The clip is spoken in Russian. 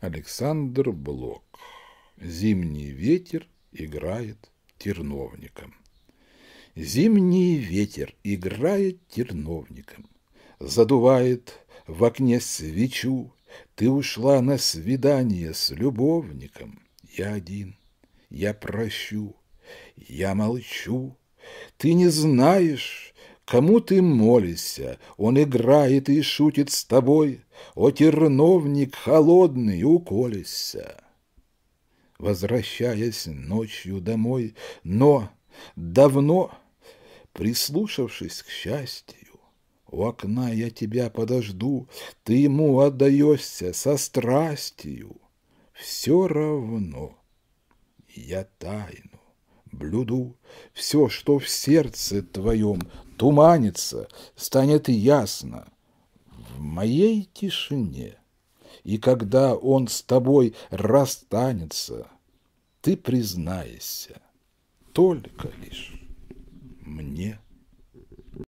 Александр Блок. Зимний ветер играет терновником. Зимний ветер играет терновником, Задувает в окне свечу, Ты ушла на свидание с любовником. Я один, я прощу, я молчу, Ты не знаешь, Кому ты молишься? Он играет и шутит с тобой. О, терновник холодный, уколешься. Возвращаясь ночью домой, но давно, прислушавшись к счастью, у окна я тебя подожду, ты ему отдаешься со страстью. Все равно я тайну блюду все, что в сердце твоем туманится, станет ясно в моей тишине. И когда он с тобой расстанется, ты признайся, только лишь.